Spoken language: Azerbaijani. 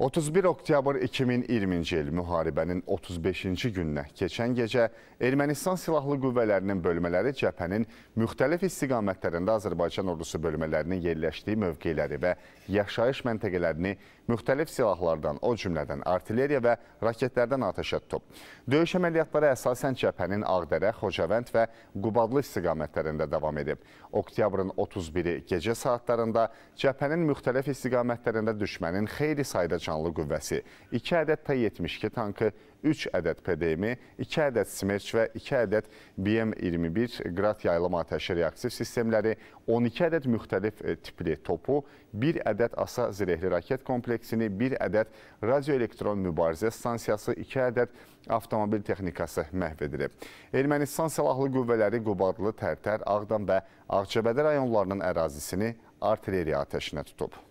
31 oktyabr 2020-ci il müharibənin 35-ci gününə keçən gecə Ermənistan Silahlı Qüvvələrinin bölmələri cəbhənin müxtəlif istiqamətlərində Azərbaycan ordusu bölmələrinin yerləşdiyi mövqeləri və yaşayış məntəqələrini müxtəlif silahlardan, o cümlədən artilleriya və raketlərdən atəşə tutub. Döyüş əməliyyatları əsasən cəbhənin Ağdərə, Xocavənd və Qubadlı istiqamətlərində davam edib. Oktyabrın 31-i gecə saatlarında cəbhənin müxtəlif istiqamətlərində düşmənin xeyli sayda canlı nişanlı qüvvəsi, 2 ədəd T-72 tankı, 3 ədəd PDM, 2 ədəd Smerç və 2 ədəd BM-21 qrat yaylım atəşi reaktiv sistemləri, 12 ədəd müxtəlif e, tipli topu, 1 ədəd asa zirehli raket kompleksini, 1 ədəd radioelektron mübarizə stansiyası, 2 ədəd avtomobil texnikası məhv edilib. Ermənistan Silahlı Qüvvələri Qubadlı, Tərtər, Ağdam və Ağçəbədə rayonlarının ərazisini artilleriya atəşinə tutub.